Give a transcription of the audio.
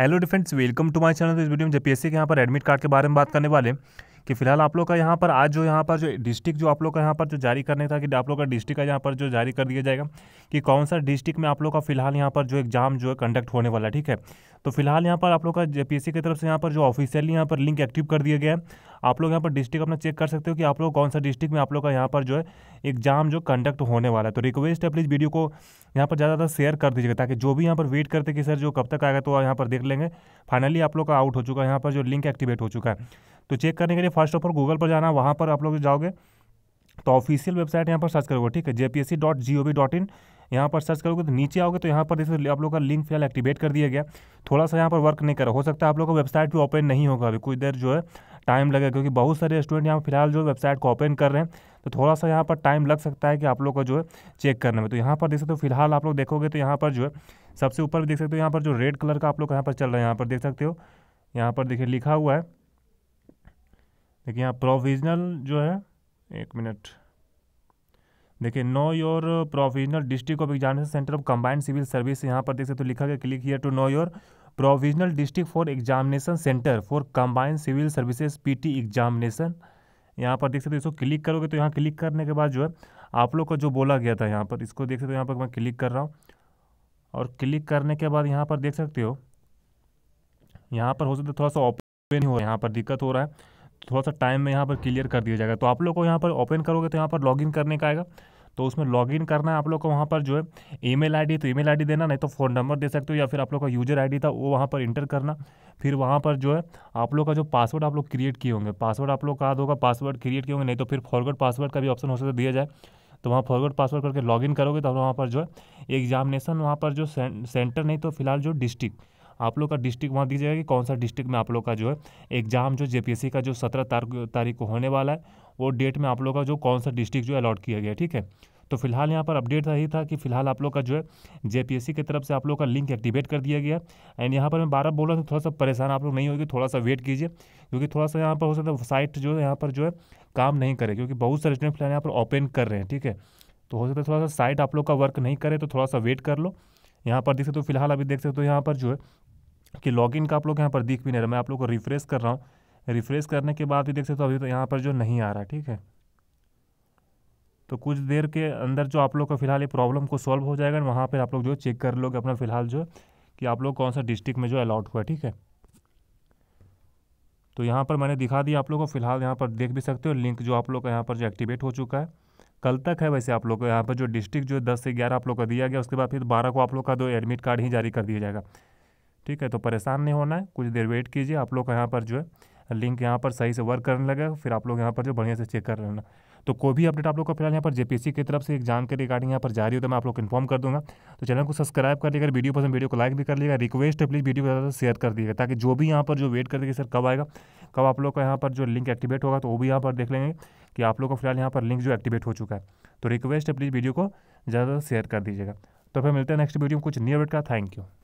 hello the friends welcome to my channel इस video में JPSC के यहाँ पर एडमिट कार्ड के बारे में बात करने वाले हैं कि फिलहाल आप लोग का यहाँ पर आज जो यहाँ पर जो डिस्ट्रिक्ट जो आप लोग का यहाँ पर जो जारी करने था कि आप लोग का डिस्ट्रिक्ट का यहाँ पर जो जारी कर दिया जाएगा कि कौन सा डिस्ट्रिक्ट में आप लोग का फिलहाल यहाँ पर जो एग्जाम जो है कंडक्ट होने वाला है ठीक है तो फिलहाल यहाँ पर आप लोग का जे की तरफ से यहाँ पर जो ऑफिशियली यहाँ पर लिंक एक्टिव कर दिया गया है आप लोग यहाँ पर डिस्ट्रिक्ट अपना चेक कर सकते हो कि आप लोग कौन सा डिस्ट्रिक्ट में आप लोग का यहाँ पर जो है एग्जाम जो कंडक्ट होने वाला है तो रिक्वेस्ट है प्लीज़ वीडियो को यहाँ पर ज़्यादा ज़्यादा शेयर कर दीजिएगा ताकि जो भी यहाँ पर वेट करते कि सर जो कब तक आएगा तो यहाँ पर देख लेंगे फाइनली आप लोग का आउट हो चुका है यहाँ पर जो लिंक एक्टिवेट हो चुका है तो चेक करने के लिए फर्स्ट ऑफ ऑल गूगल पर जाना वहाँ पर आप लोग जाओगे तो ऑफिशियल वेबसाइट यहाँ पर सर्च करोगे ठीक है JPSC dot G O V dot in यहाँ पर सर्च करोगे तो नीचे आओगे तो यहाँ पर जैसे आप लोग का लिंक फिलहाल एक्टिवेट कर दिया गया थोड़ा सा यहाँ पर वर्क नहीं करा हो सकता है आप लोग का वेबसाइट भी ओपन नहीं होगा अभी कुछ देर जो है टाइम लगेगा क्योंकि बहुत सारे स्टूडेंट यहाँ फिलहाल जो वेबसाइट को ओपन कर रहे हैं तो थोड़ा सा यहाँ पर टाइम लग सकता है कि आप लोग को जो है चेक करने में तो यहाँ पर देख सकते हो फिलहाल आप लोग देखोगे तो यहाँ पर जो है सबसे ऊपर देख सकते हो यहाँ पर जो रेड कलर का आप लोग यहाँ पर चल रहा है यहाँ पर देख सकते हो यहाँ पर देखिए लिखा हुआ है देखिए यहाँ प्रोविजनल जो है एक मिनट देखिए know your provisional district of examination centre of combined civil service यहाँ पर देख सकते हो लिखा गया click here to know your provisional district for examination centre for combined civil services PT examination यहाँ पर देख सकते हो इसको क्लिक करोगे तो यहाँ क्लिक करने के बाद जो है आप लोग का जो बोला गया था यहाँ पर इसको देख सकते हो यहाँ पर मैं क्लिक कर रहा हूँ और क्लिक करने के बाद यहाँ पर देख सकते हो यहाँ पर हो सकता है थोड़ा सा ओपन हो रहा यहाँ पर दिक्कत हो रहा है थोड़ा सा टाइम में यहाँ पर क्लियर कर दिया जाएगा तो आप लोग को यहाँ पर ओपन करोगे तो यहाँ पर लॉग करने का आएगा तो उसमें लॉगिन करना है आप लोग को वहाँ पर जो है ईमेल आईडी तो ईमेल आईडी देना नहीं तो फ़ोन नंबर दे सकते हो या फिर आप लोग का यूजर आईडी था वो वहाँ पर इंटर करना फिर वहाँ पर जो है आप लोग का जो पासवर्ड आप लोग क्रिएट किए होंगे पासवर्ड आप लोग का होगा पासवर्ड क्रिएट किए होंगे नहीं तो फिर फॉरवर्ड पासवर्ड का भी ऑप्शन हो सकता दिया जाए तो वहाँ फॉरवर्ड पासवर्ड करके लॉगिन करोगे तो वहाँ पर जो है एग्जामिनेशन वहाँ पर जो सेंटर नहीं तो फिलहाल जो डिस्ट्रिक्ट आप लोग का डिस्ट्रिक्ट वहाँ दी जाएगा कि कौन सा डिस्ट्रिक्ट में आप लोग का जो है एग्ज़ाम जो जे का जो सत्रह तारीख को होने वाला है वो डेट में आप लोग का जो कौन सा डिस्ट्रिक्ट जो अलॉट किया गया ठीक है तो फिलहाल यहाँ पर अपडेट यही था कि फिलहाल आप लोग का जो है जेपीएससी की तरफ से आप लोग का लिंक एक्टिवेट कर दिया गया एंड यहाँ पर मैं बारह बोल रहा हूँ थोड़ा सा परेशान आप लोग नहीं होगी थोड़ा सा वेट कीजिए क्योंकि थोड़ा सा यहाँ पर हो सकता है साइट जो है यहाँ पर जो है काम नहीं करे क्योंकि बहुत सारे स्टूडेंट फिलहाल यहाँ पर ओपन कर रहे हैं ठीक है तो हो सकता है थोड़ा सा साइट आप लोग का वर्क नहीं करे तो थोड़ा सा वेट कर लो यहाँ पर देख सकते हो तो फिलहाल अभी देख सकते हो तो यहाँ पर जो है कि लॉगिन का आप लोग यहाँ पर दिख भी नहीं रहा मैं आप लोग को रिफ्रेश कर रहा हूँ रिफ्रेश करने के बाद भी देख सकते हो अभी तो यहाँ पर जो नहीं आ रहा ठीक है तो कुछ देर के अंदर जो आप लोग का फिलहाल ये प्रॉब्लम को सॉल्व हो जाएगा वहाँ पर आप लोग जो चेक कर लोगे अपना फिलहाल जो कि आप लोग कौन सा डिस्ट्रिक्ट में जो अलाउट हुआ ठीक है तो यहाँ पर मैंने दिखा दिया आप लोग को फिलहाल यहाँ पर देख भी सकते हो लिंक जो आप लोग का यहाँ पर जो एक्टिवेट हो चुका है कल तक है वैसे आप लोग को यहाँ पर जो डिस्ट्रिक्ट जो दस से ग्यारह आप लोग का दिया गया उसके बाद फिर बारह को आप लोग का दो एडमिट कार्ड ही जारी कर दिया जाएगा ठीक है तो परेशान नहीं होना है कुछ देर वेट कीजिए आप लोग का यहाँ पर जो है लिंक यहाँ पर सही से वर्क करने लगेगा फिर आप लोग यहाँ पर जो बढ़िया से चेक कर लेना तो कोई भी अपडेट आप लोग का फिलहाल यहाँ पर जेपीसी की तरफ से एग्जाम के रिगार्डिंग यहाँ पर जारी हो तो मैं आप लोग को इन्फॉर्म कर दूंगा तो चैनल को सब्सक्राइब कर लेकर वीडियो पसंद वीडियो को लाइक भी कर लेगा रिक्वेस्ट है प्लीज़ वीडियो को ज़्यादा शेयर कर दिएगा ताकि जो भी यहाँ पर जो वेट कर देगा सर कब आएगा कब आप लोग का यहाँ पर जो लिंक एक्टिवेट होगा तो वो भी यहाँ पर देख लेंगे कि आप लोग का फिलहाल यहाँ पर लिंक जो एक्टिवेट हो चुका है तो रिक्वेस्ट है प्लीज़ वीडियो को ज़्यादा शेयर कर दीजिएगा तो फिर मिलते हैं नेक्स्ट वीडियो में कुछ नियर का थैंक यू